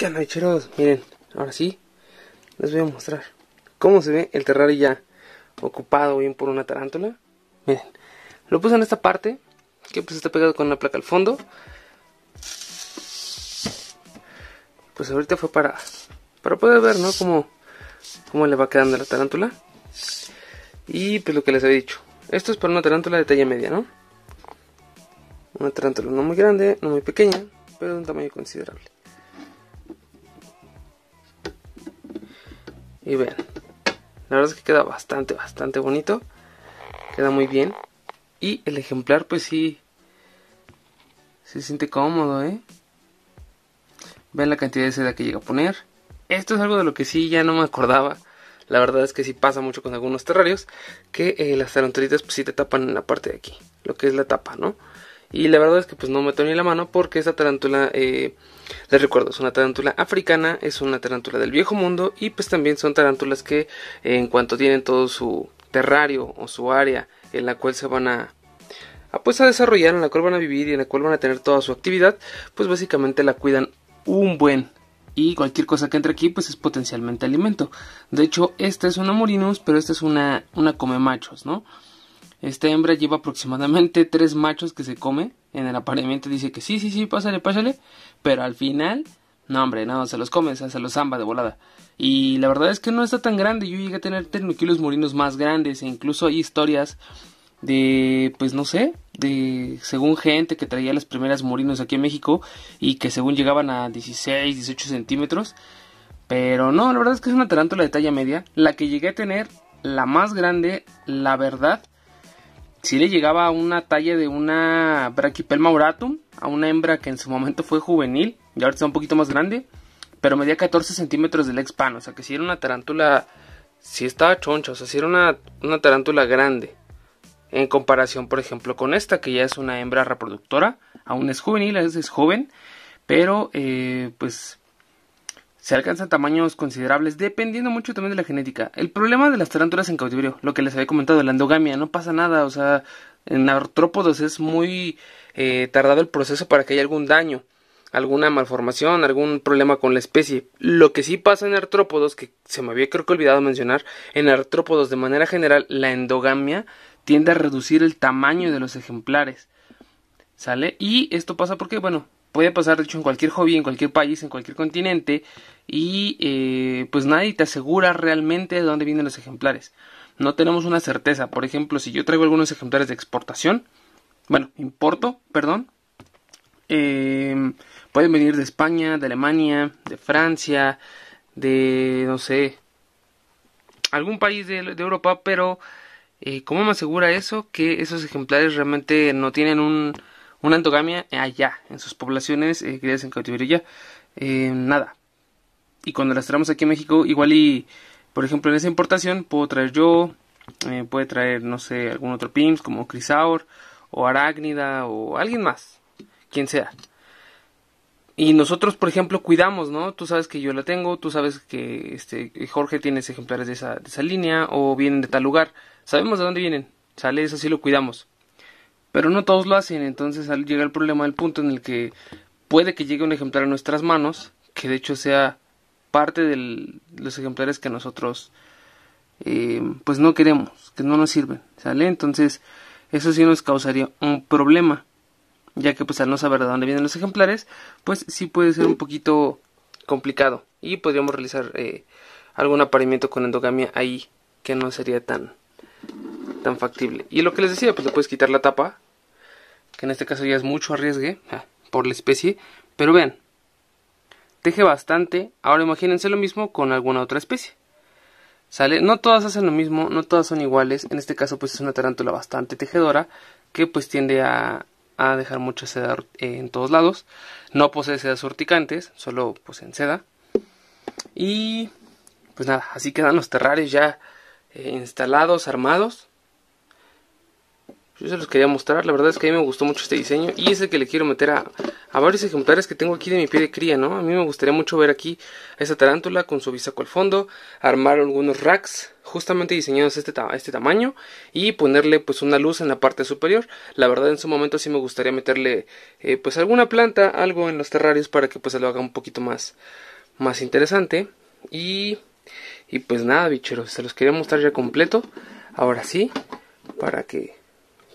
¿Qué Miren, ahora sí, les voy a mostrar cómo se ve el terrario ya ocupado bien por una tarántula. Miren, lo puse en esta parte, que pues está pegado con una placa al fondo. Pues ahorita fue para, para poder ver, ¿no? Cómo, cómo le va quedando la tarántula. Y pues lo que les había dicho. Esto es para una tarántula de talla media, ¿no? Una tarántula no muy grande, no muy pequeña, pero de un tamaño considerable. Y vean, la verdad es que queda bastante, bastante bonito. Queda muy bien. Y el ejemplar pues sí, se siente cómodo, ¿eh? ven la cantidad de seda que llega a poner. Esto es algo de lo que sí ya no me acordaba. La verdad es que sí pasa mucho con algunos terrarios. Que eh, las tarantulitas pues sí te tapan en la parte de aquí. Lo que es la tapa, ¿no? Y la verdad es que pues no meto ni la mano porque esta tarántula, eh, les recuerdo, es una tarántula africana, es una tarántula del viejo mundo y pues también son tarántulas que en cuanto tienen todo su terrario o su área en la cual se van a, pues, a desarrollar, en la cual van a vivir y en la cual van a tener toda su actividad, pues básicamente la cuidan un buen y cualquier cosa que entre aquí pues es potencialmente alimento. De hecho, esta es una morinus, pero esta es una, una come machos, ¿no? Esta hembra lleva aproximadamente tres machos que se come. En el apareamiento dice que sí, sí, sí, pásale, pásale. Pero al final, no, hombre, no, se los come, se los zamba de volada. Y la verdad es que no está tan grande. Yo llegué a tener ternuquilos morinos más grandes. E incluso hay historias de, pues no sé, de según gente que traía las primeras morinos aquí en México y que según llegaban a 16, 18 centímetros. Pero no, la verdad es que es una tarántula de talla media. La que llegué a tener, la más grande, la verdad, si le llegaba a una talla de una Brachypelma auratum, a una hembra que en su momento fue juvenil, y ahora está un poquito más grande, pero medía 14 centímetros del ex pan, o sea que si era una tarántula, si estaba choncha, o sea si era una, tarántula grande, en comparación por ejemplo con esta que ya es una hembra reproductora, aún es juvenil, a veces es joven, pero eh, pues se alcanzan tamaños considerables, dependiendo mucho también de la genética. El problema de las tarántulas en cautiverio, lo que les había comentado, la endogamia, no pasa nada, o sea, en artrópodos es muy eh, tardado el proceso para que haya algún daño, alguna malformación, algún problema con la especie. Lo que sí pasa en artrópodos, que se me había creo que olvidado mencionar, en artrópodos de manera general la endogamia tiende a reducir el tamaño de los ejemplares. ¿Sale? Y esto pasa porque, bueno, puede pasar de hecho en cualquier hobby, en cualquier país, en cualquier continente y eh, pues nadie te asegura realmente de dónde vienen los ejemplares. No tenemos una certeza. Por ejemplo, si yo traigo algunos ejemplares de exportación, bueno, importo, perdón, em, pueden venir de España, de Alemania, de Francia, de, no sé, algún país de, Europa, pero eh, ¿cómo me asegura eso? Que esos ejemplares realmente no tienen un una endogamia eh, allá, en sus poblaciones eh, criadas en cautiverio eh, nada. Y cuando las traemos aquí en México, igual y, por ejemplo, en esa importación puedo traer yo, eh, puede traer, no sé, algún otro PIMS como Crisaur o Arácnida o alguien más, quien sea. Y nosotros, por ejemplo, cuidamos, ¿no? Tú sabes que yo la tengo, tú sabes que este, Jorge tiene ejemplares de esa, de esa línea o vienen de tal lugar. Sabemos de dónde vienen, sale, eso sí lo cuidamos. Pero no todos lo hacen, entonces llega el problema del punto en el que puede que llegue un ejemplar a nuestras manos, que de hecho sea parte de los ejemplares que nosotros eh, pues no queremos, que no nos sirven, ¿sale? Entonces eso sí nos causaría un problema, ya que pues al no saber de dónde vienen los ejemplares, pues sí puede ser un poquito complicado y podríamos realizar eh, algún apareamiento con endogamia ahí que no sería tan tan factible. Y lo que les decía, pues le puedes quitar la tapa, que en este caso ya es mucho arriesgue por la especie, pero vean, teje bastante. Ahora imagínense lo mismo con alguna otra especie. ¿Sale? No todas hacen lo mismo, no todas son iguales. En este caso, pues es una tarántula bastante tejedora que pues tiende a, a dejar mucha seda eh, en todos lados. No posee sedas urticantes, solo pues en seda. Y pues nada, así quedan los terrarios ya eh, instalados, armados. Yo se los quería mostrar, la verdad es que a mí me gustó mucho este diseño y es el que le quiero meter a, varios ejemplares que tengo aquí de mi pie de cría, ¿no? A mí me gustaría mucho ver aquí a esa tarántula con su bisaco al fondo, armar algunos racks justamente diseñados este, este tamaño y ponerle pues una luz en la parte superior. La verdad en su momento sí me gustaría meterle eh, pues alguna planta, algo en los terrarios para que pues se lo haga un poquito más, más interesante y, y pues nada bicheros, se los quería mostrar ya completo, ahora sí, para que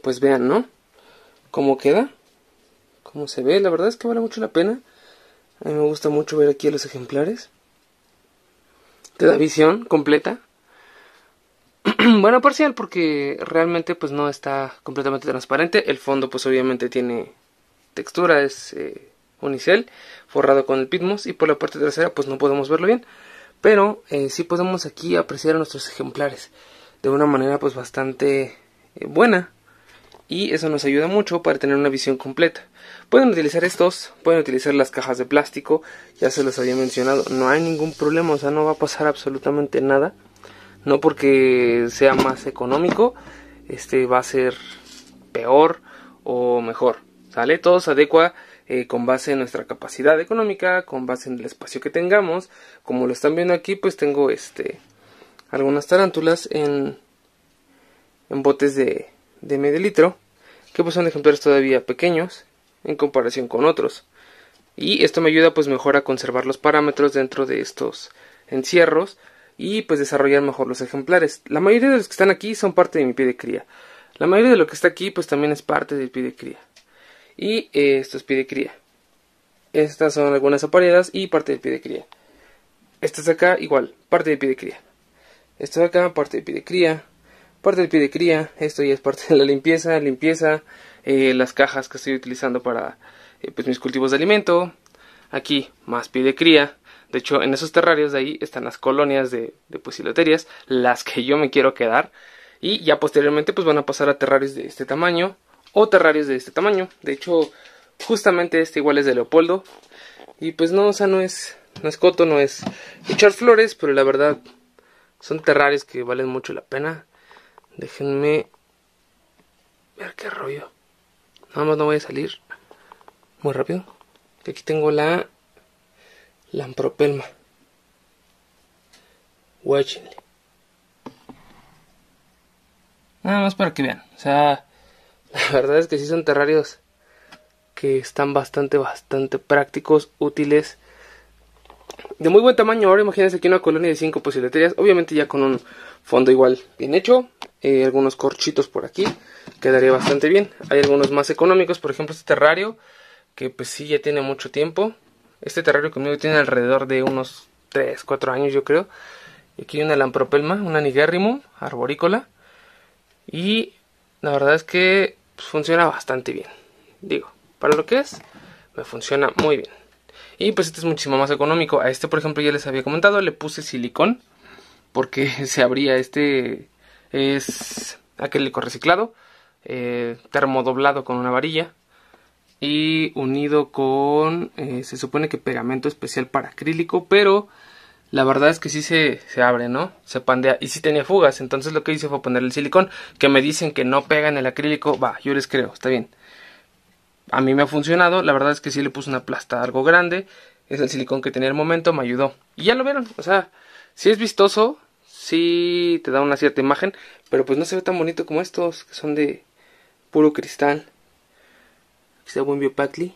pues vean, ¿no? Cómo queda, cómo se ve. La verdad es que vale mucho la pena. A mí me gusta mucho ver aquí los ejemplares. Te da visión completa. bueno, parcial, porque realmente pues no está completamente transparente. El fondo pues obviamente tiene textura, es eh, unicel, forrado con el pitmos. Y por la parte trasera pues no podemos verlo bien. Pero si eh, sí podemos aquí apreciar a nuestros ejemplares de una manera pues bastante eh, buena y eso nos ayuda mucho para tener una visión completa. Pueden utilizar estos, pueden utilizar las cajas de plástico, ya se los había mencionado, no hay ningún problema, o sea, no va a pasar absolutamente nada. No porque sea más económico, este va a ser peor o mejor, ¿sale? Todo se adecua eh, con base en nuestra capacidad económica, con base en el espacio que tengamos. Como lo están viendo aquí, pues tengo este algunas tarántulas en, en botes de de medio litro, que pues son ejemplares todavía pequeños en comparación con otros. Y esto me ayuda pues mejor a conservar los parámetros dentro de estos encierros y pues desarrollar mejor los ejemplares. La mayoría de los que están aquí son parte de mi pie de cría. La mayoría de lo que está aquí pues también es parte del pie de cría. Y eh, esto es pie de cría. Estas son algunas apareadas y parte del pie de cría. Estas de acá igual, parte del pie de cría. esto de acá, parte del pie de cría parte del pie de cría, esto ya es parte de la limpieza, limpieza, eh, las cajas que estoy utilizando para eh, pues, mis cultivos de alimento, aquí más pie de cría, de hecho en esos terrarios de ahí están las colonias de, de pusiloterias, las que yo me quiero quedar, y ya posteriormente pues van a pasar a terrarios de este tamaño o terrarios de este tamaño, de hecho justamente este igual es de Leopoldo, y pues no, o sea, no es, no es coto, no es echar flores, pero la verdad son terrarios que valen mucho la pena. Déjenme ver qué rollo. Nada más no voy a salir muy rápido. Que aquí tengo la lampropelma. Watching. Nada más para que vean. O sea, la verdad es que sí son terrarios que están bastante, bastante prácticos, útiles. De muy buen tamaño. Ahora imagínense aquí una colonia de 5 posibilidades. Obviamente ya con un fondo igual bien hecho. Eh, algunos corchitos por aquí, quedaría bastante bien. Hay algunos más económicos, por ejemplo este terrario, que pues sí ya tiene mucho tiempo. Este terrario conmigo tiene alrededor de unos 3, 4 años yo creo. Y aquí hay una lampropelma, una nigérrimo, arborícola. Y la verdad es que pues, funciona bastante bien. Digo, para lo que es, me funciona muy bien. Y pues este es muchísimo más económico. A este, por ejemplo, ya les había comentado, le puse silicón. Porque se abría este es acrílico reciclado, eh, termodoblado con una varilla y unido con, eh, se supone que pegamento especial para acrílico, pero la verdad es que sí se, se, abre, ¿no? Se pandea y sí tenía fugas, entonces lo que hice fue poner el silicón, que me dicen que no pega en el acrílico, va, yo les creo, está bien. A mí me ha funcionado, la verdad es que sí le puse una plasta algo grande, es el silicón que tenía el momento, me ayudó. Y ya lo vieron, o sea, si es vistoso, sí te da una cierta imagen, pero pues no se ve tan bonito como estos, que son de puro cristal. está buen biopatli.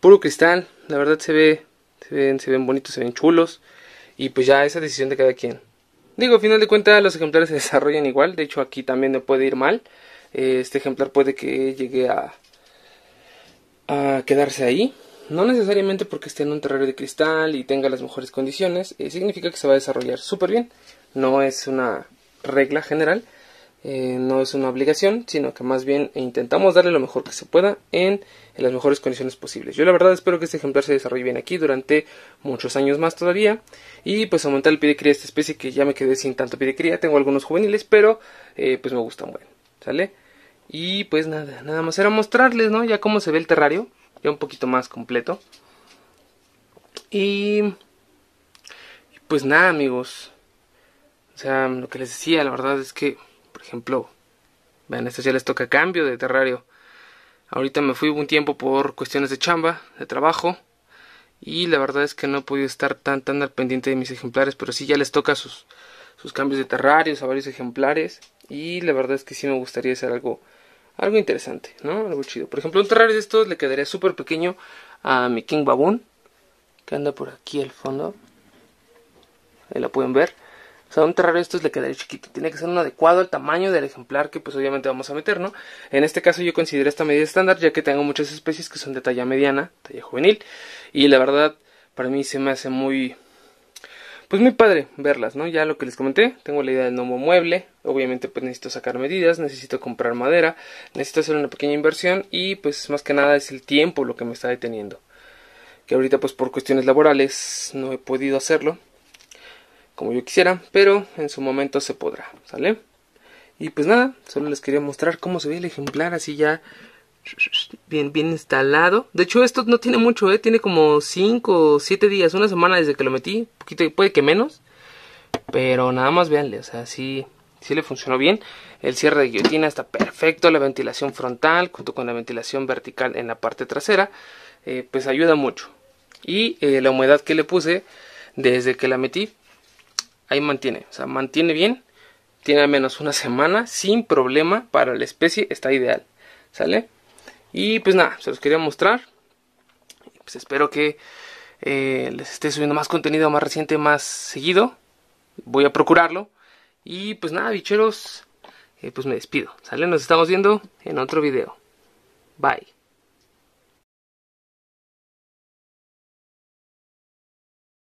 Puro cristal, la verdad se ve, se ven, se ven bonitos, se ven chulos. Y pues ya esa decisión de cada quien. Digo, al final de cuentas los ejemplares se desarrollan igual, de hecho aquí también no puede ir mal. Eh, este ejemplar puede que llegue a, a quedarse ahí no necesariamente porque esté en un terrario de cristal y tenga las mejores condiciones, eh, significa que se va a desarrollar súper bien. No es una regla general, eh, no es una obligación, sino que más bien intentamos darle lo mejor que se pueda en, las mejores condiciones posibles. Yo la verdad espero que este ejemplar se desarrolle bien aquí durante muchos años más todavía y pues aumentar el pie de cría esta especie que ya me quedé sin tanto pie cría, tengo algunos juveniles, pero eh, pues me gustan, bueno, ¿sale? Y pues nada, nada más era mostrarles, ¿no? Ya cómo se ve el terrario un poquito más completo. Y pues nada, amigos. O sea, lo que les decía, la verdad es que, por ejemplo, vean, esto ya les toca cambio de terrario. Ahorita me fui un tiempo por cuestiones de chamba, de trabajo. Y la verdad es que no he podido estar tan, tan al pendiente de mis ejemplares. Pero sí ya les toca sus, sus cambios de terrarios a varios ejemplares. Y la verdad es que sí me gustaría hacer algo algo interesante, ¿no? Algo chido. Por ejemplo, un terrario de estos le quedaría súper pequeño a mi King Baboon, que anda por aquí al fondo. Ahí la pueden ver. O sea, un terrario de estos le quedaría chiquito. Tiene que ser un adecuado al tamaño del ejemplar que pues obviamente vamos a meter, ¿no? En este caso yo considero esta medida estándar ya que tengo muchas especies que son de talla mediana, talla juvenil. Y la verdad, para mí se me hace muy, pues muy padre verlas, ¿no? Ya lo que les comenté, tengo la idea del nuevo mueble, obviamente pues necesito sacar medidas, necesito comprar madera, necesito hacer una pequeña inversión y pues más que nada es el tiempo lo que me está deteniendo. Que ahorita pues por cuestiones laborales no he podido hacerlo como yo quisiera, pero en su momento se podrá, ¿sale? Y pues nada, solo les quería mostrar cómo se ve el ejemplar así ya bien, bien instalado. De hecho, esto no tiene mucho, ¿eh? Tiene como 5 o 7 días, una semana desde que lo metí. Poquito, puede que menos. Pero nada más veanle o sea, sí, sí le funcionó bien. El cierre de guillotina está perfecto. La ventilación frontal junto con la ventilación vertical en la parte trasera. Eh, pues ayuda mucho. Y eh, la humedad que le puse desde que la metí. Ahí mantiene, o sea, mantiene bien. Tiene al menos una semana sin problema para la especie, está ideal. ¿Sale? Y pues nada, se los quería mostrar. Pues espero que eh, les esté subiendo más contenido más reciente, más seguido. Voy a procurarlo. Y pues nada, bicheros, eh, pues me despido. ¿Sale? Nos estamos viendo en otro video. Bye.